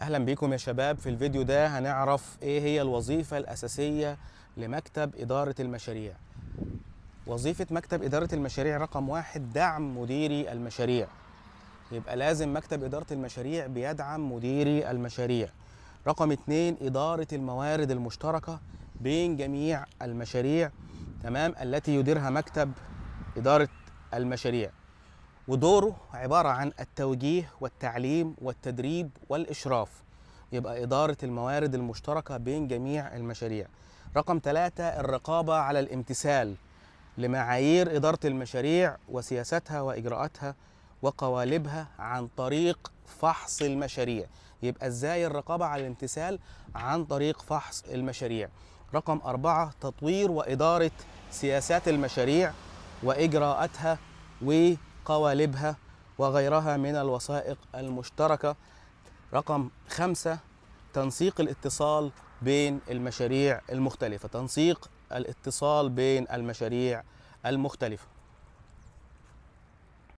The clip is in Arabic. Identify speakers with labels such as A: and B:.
A: اهلا بيكم يا شباب في الفيديو ده هنعرف ايه هي الوظيفة الاساسية لمكتب ادارة المشاريع وظيفة مكتب ادارة المشاريع رقم واحد دعم مديري المشاريع يبقى لازم مكتب ادارة المشاريع بيدعم مديري المشاريع رقم اتنين ادارة الموارد المشتركة بين جميع المشاريع تمام التي يديرها مكتب ادارة المشاريع ودوره عبارة عن التوجيه والتعليم والتدريب والإشراف يبقى إدارة الموارد المشتركة بين جميع المشاريع رقم ثلاثة الرقابة على الامتثال لمعايير إدارة المشاريع وسياساتها وإجراءاتها وقوالبها عن طريق فحص المشاريع يبقى إزاي الرقابة على الامتثال عن طريق فحص المشاريع رقم أربعة تطوير وإدارة سياسات المشاريع وإجراءاتها و قوالبها وغيرها من الوثائق المشتركة رقم خمسة تنسيق الاتصال بين المشاريع المختلفة تنسيق الاتصال بين المشاريع المختلفة